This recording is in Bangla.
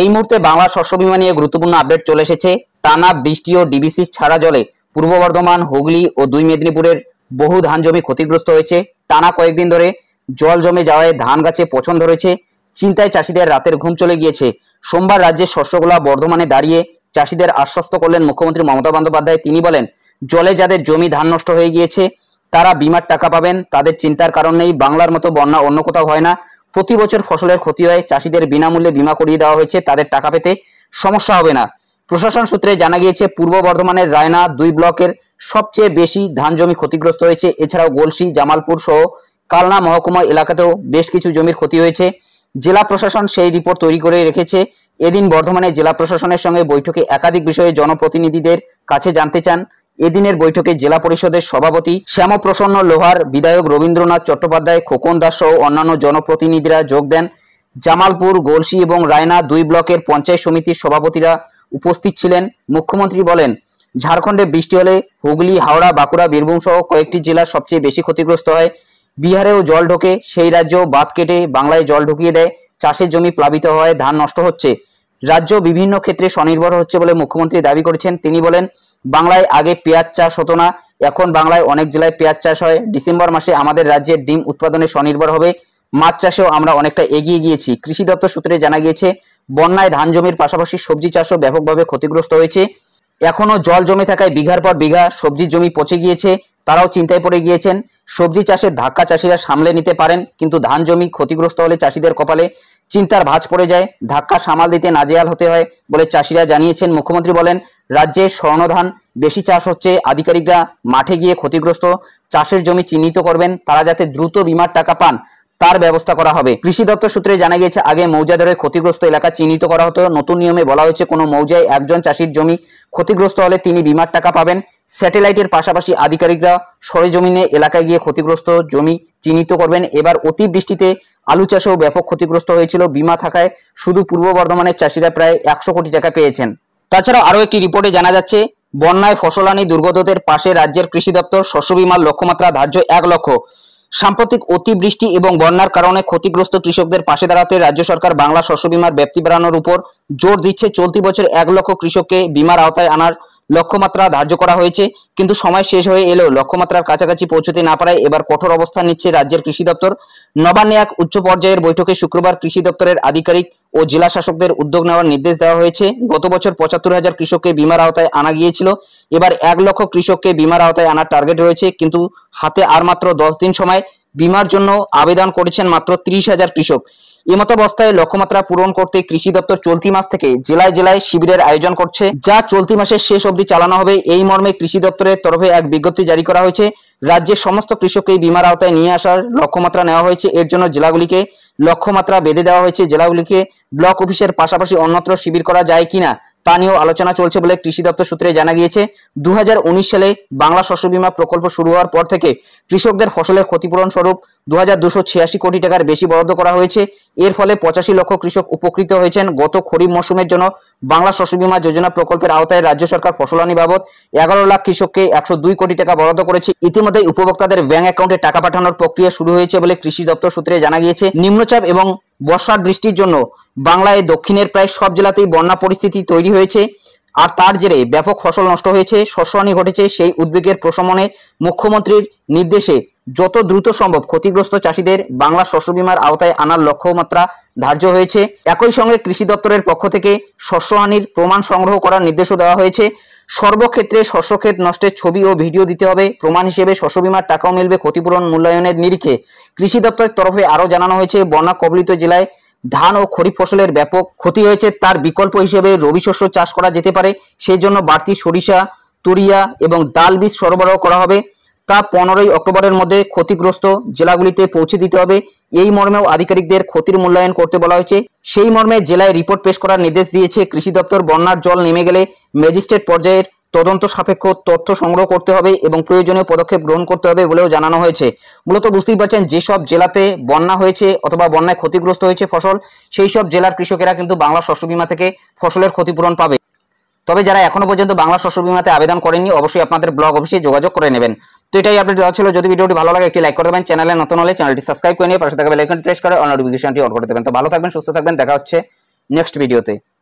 এই মুহূর্তে বাংলা শস্য বিমা নিয়ে গুরুত্বপূর্ণ আপডেট চলে এসেছে টানা বৃষ্টি ও ডিবিসি ছাড়া জলে পূর্ব বর্ধমান হুগলি ও দুই মেদিনীপুরের বহু ধান জমি ক্ষতিগ্রস্ত হয়েছে টানা কয়েকদিন ধরে জল জমে যাওয়ায় ধান গাছে পচন ধরেছে চিন্তায় চাষিদের রাতের ঘুম চলে গিয়েছে সোমবার রাজ্যের শস্যগোলা বর্ধমানে দাঁড়িয়ে চাষিদের আশ্বস্ত করলেন মুখ্যমন্ত্রী মমতা বন্দ্যোপাধ্যায় তিনি বলেন জলে যাদের জমি ধান নষ্ট হয়ে গিয়েছে তারা বিমার টাকা পাবেন তাদের চিন্তার কারণ নেই বাংলার মতো বন্যা অন্য কোথাও হয় না প্রতি বছর ফসলের ক্ষতি হয় চাষিদের বিনামূল্যে বিমা করিয়ে দেওয়া হয়েছে তাদের টাকা পেতে সমস্যা হবে না প্রশাসন সূত্রে জানা গিয়েছে পূর্ব বর্ধমানের রায়না দুই ব্লকের সবচেয়ে বেশি ধান জমি ক্ষতিগ্রস্ত হয়েছে এছাড়াও গোলসি জামালপুর সহ কালনা মহকুমা এলাকাতেও বেশ কিছু জমির ক্ষতি হয়েছে জেলা প্রশাসন সেই রিপোর্ট তৈরি করে রেখেছে এদিন বর্ধমানে জেলা প্রশাসনের সঙ্গে বৈঠকে একাধিক বিষয়ে জনপ্রতিনিধিদের কাছে জানতে চান এদিনের বৈঠকে জেলা পরিষদের সভাপতি শ্যামপ্রসন্ন লোহার বিধায়ক রবীন্দ্রনাথ চট্টোপাধ্যায় খোকন দাস সহ অন্যান্য জনপ্রতিনিধিরা যোগ দেন জামালপুর গোলসি এবং রায়না দুই ব্লকের পঞ্চায়েত সমিতির সভাপতিরা উপস্থিত ছিলেন মুখ্যমন্ত্রী বলেন ঝাড়খণ্ডে বৃষ্টি হলে হুগলি হাওড়া বাঁকুড়া বীরভূম সহ কয়েকটি জেলা সবচেয়ে বেশি ক্ষতিগ্রস্ত হয় বিহারেও জল ঢোকে সেই রাজ্যেও বাঁধ কেটে বাংলায় জল ঢুকিয়ে দেয় চাষের জমি প্লাবিত হয় ধান নষ্ট হচ্ছে রাজ্য বিভিন্ন ক্ষেত্রে স্বনির্ভর হচ্ছে বলে মুখ্যমন্ত্রী দাবি করেছেন তিনি বলেন বাংলায় আগে পেঁয়াজ চাষ হতো না এখন বাংলায় অনেক জেলায় পেঁয়াজ চাষ হয় ডিসেম্বর মাসে আমাদের রাজ্যের ডিম উৎপাদনে স্বনির্ভর হবে মাছ চাষেও আমরা অনেকটা এগিয়ে গিয়েছি কৃষি দপ্তর সূত্রে জানা গিয়েছে বন্যায় ধান জমির পাশাপাশি সবজি চাষও ব্যাপকভাবে ক্ষতিগ্রস্ত হয়েছে এখনও জল জমে থাকায় বিঘার পর বিঘা সবজির জমি পচে গিয়েছে তারাও চিন্তায় পড়ে গিয়েছেন সবজি চাষে ধাক্কা চাষিরা সামলে নিতে পারেন কিন্তু ধান জমি ক্ষতিগ্রস্ত হলে চাষিদের কপালে চিন্তার ভাঁজ পড়ে যায় ধাক্কা সামাল দিতে নাজেয়াল হতে হয় বলে চাষিরা জানিয়েছেন মুখ্যমন্ত্রী বলেন রাজ্যে স্বর্ণধান বেশি চাষ হচ্ছে আধিকারিকরা মাঠে গিয়ে ক্ষতিগ্রস্ত চাষের জমি চিহ্নিত করবেন তারা যাতে দ্রুত বিমার টাকা পান তার ব্যবস্থা করা হবে কৃষি দপ্তর সূত্রে জানা গিয়েছে আগে মৌজা ধরে ক্ষতিগ্রস্ত এলাকা চিহ্নিত করা হতো নতুন নিয়মে বলা হয়েছে কোনো মৌজায় একজন চাষির জমি ক্ষতিগ্রস্ত হলে তিনি বিমার টাকা পাবেন স্যাটেলাইটের পাশাপাশি আধিকারিকরা সরেজমিনে এলাকায় গিয়ে ক্ষতিগ্রস্ত জমি চিহ্নিত করবেন এবার অতিবৃষ্টিতে আলু চাষেও ব্যাপক ক্ষতিগ্রস্ত হয়েছিল বিমা থাকায় শুধু পূর্ব বর্ধমানের চাষিরা প্রায় একশো কোটি টাকা পেয়েছেন তাছাড়া আরও একটি রিপোর্টে জানা যাচ্ছে বন্যায় ফসলানি দুর্গতদের পাশে রাজ্যের কৃষি দপ্তর শস্য বিমার লক্ষ্যমাত্রা ধার্য এক লক্ষ সাম্প্রতিক অতিবৃষ্টি এবং বন্যার কারণে ক্ষতিগ্রস্ত কৃষকদের পাশে দাঁড়াতে রাজ্য সরকার বাংলা শস্য বিমার ব্যাপ্তি বাড়ানোর উপর জোর দিচ্ছে চলতি বছর এক লক্ষ কৃষককে বিমার আওতায় আনার লক্ষ্যমাত্রা ধার্য করা হয়েছে কিন্তু সময় শেষ হয়ে এলেও লক্ষ্যমাত্রার কাছাকাছি পৌঁছতে না পারায় এবার কঠোর অবস্থান নিচ্ছে রাজ্যের কৃষি দপ্তর নবান্নে এক উচ্চ পর্যায়ের বৈঠকে শুক্রবার কৃষি দপ্তরের আধিকারিক ও জেলা শাসকদের উদ্যোগ নেওয়ার নির্দেশ দেওয়া হয়েছে গত বছর পঁচাত্তর হাজার কৃষককে বিমার আওতায় আনা গিয়েছিল এবার এক লক্ষ কৃষককে বিমার আওতায় আনার টার্গেট রয়েছে কিন্তু হাতে আর মাত্র দশ দিন সময় বিমার জন্য আবেদন করেছেন মাত্র ত্রিশ হাজার কৃষক এমত অবস্থায় লক্ষ্যমাত্রা পূরণ করতে কৃষি দপ্তর চলতি মাস থেকে জেলায় জেলায় শিবিরের আয়োজন করছে যা চলতি মাসের শেষ অবধি চালানো হবে এই মর্মে কৃষি দপ্তরের তরফে এক বিজ্ঞপ্তি জারি করা হয়েছে রাজ্যের সমস্ত কৃষককে বিমার আওতায় নিয়ে আসার লক্ষ্যমাত্রা নেওয়া হয়েছে এর জন্য জেলাগুলিকে লক্ষ্যমাত্রা বেঁধে দেওয়া হয়েছে জেলাগুলিকে ব্লক অফিসের পাশাপাশি অন্যত্র শিবির করা যায় কিনা তা নিয়েও আলোচনা চলছে বলে কৃষি দপ্তর সূত্রে জানা গিয়েছে দু সালে বাংলা শস্য বীমা প্রকল্প শুরু হওয়ার পর থেকে কৃষকদের ফসলের ক্ষতিপূরণ স্বরূপ দু কোটি টাকার বেশি বরাদ্দ করা হয়েছে এর ফলে পঁচাশি লক্ষ কৃষক উপকৃত হয়েছেন গত খরিফ মৌসুমের জন্য বাংলা শস্য বীমা যোজনা প্রকল্পের আওতায় রাজ্য সরকার ফসলানি বাবদ এগারো লাখ কৃষককে একশো কোটি টাকা বরাদ্দ করেছে ইতিমধ্যে উপভোক্তাদের ব্যাংক অ্যাকাউন্টে টাকা পাঠানোর প্রক্রিয়া শুরু হয়েছে বলে কৃষি দপ্তর সূত্রে জানা গিয়েছে নিম্নচাপ এবং বর্ষার বৃষ্টির জন্য বাংলায় দক্ষিণের প্রায় সব জেলাতেই বন্যা পরিস্থিতি তৈরি হয়েছে আর তার জেরে ব্যাপক ফসল নষ্ট হয়েছে শস্যহানি ঘটেছে সেই উদ্বেগের প্রশমনে মুখ্যমন্ত্রীর নির্দেশে যত দ্রুত সম্ভব ক্ষতিগ্রস্ত চাষিদের বাংলা শস্য বিমার আওতায় আনার লক্ষ্যমাত্রা ধার্য হয়েছে একই সঙ্গে কৃষি দপ্তরের পক্ষ থেকে শস্যহানির প্রমাণ সংগ্রহ করার নির্দেশও দেওয়া হয়েছে সর্বক্ষেত্রে শস্যক্ষেত নষ্টের ছবি ও ভিডিও দিতে হবে প্রমাণ হিসেবে শস্য বিমার টাকাও মিলবে ক্ষতিপূরণ মূল্যায়নের নিরিখে কৃষি দপ্তরের তরফে আরও জানানো হয়েছে বন্যা কবলিত জেলায় ধান ও খরিফ ফসলের ব্যাপক ক্ষতি হয়েছে তার বিকল্প হিসেবে রবি শস্য চাষ করা যেতে পারে সেই জন্য বাড়তি সরিষা তুরিয়া এবং ডাল বীজ সরবরাহ করা হবে তা পনেরোই অক্টোবরের মধ্যে ক্ষতিগ্রস্ত জেলাগুলিতে পৌঁছে দিতে হবে এই মর্মেও আধিকারিকদের ক্ষতির মূল্যায়ন করতে বলা হয়েছে সেই মর্মে জেলায় রিপোর্ট পেশ করার নির্দেশ দিয়েছে কৃষি দপ্তর বন্যার জল নেমে গেলে ম্যাজিস্ট্রেট পর্যায়ের তদন্ত সাপেক্ষ তথ্য সংগ্রহ করতে হবে এবং প্রয়োজনীয় পদক্ষেপ গ্রহণ করতে হবে বলেও জানানো হয়েছে মূলত বুঝতেই পারছেন যেসব জেলাতে বন্যা হয়েছে অথবা বন্যায় ক্ষতিগ্রস্ত হয়েছে ফসল সেই সব জেলার কৃষকেরা কিন্তু বাংলা শস্য বিমা থেকে ফসলের ক্ষতিপূরণ পাবে তবে যারা এখনো পর্যন্ত বাংলা শস্য বিমাতে আবেদন করেননি অবশ্যই আপনাদের ব্লগ অফিসে যোগাযোগ করে নেবেন তো এটাই আপনার দেওয়া ছিল যদি ভিডিওটি ভালো লাগে একটি লাইক করে দেবেন চ্যানেলে নতুন হলে চ্যানেলটি সাবস্ক্রাইব করে নিয়ে পাশে থাকা বেলাইকন প্রেস করে নোটিফিকেশনটি অন করে দেবেন তো ভালো থাকবেন সুস্থ থাকবেন দেখা হচ্ছে নেক্সট ভিডিওতে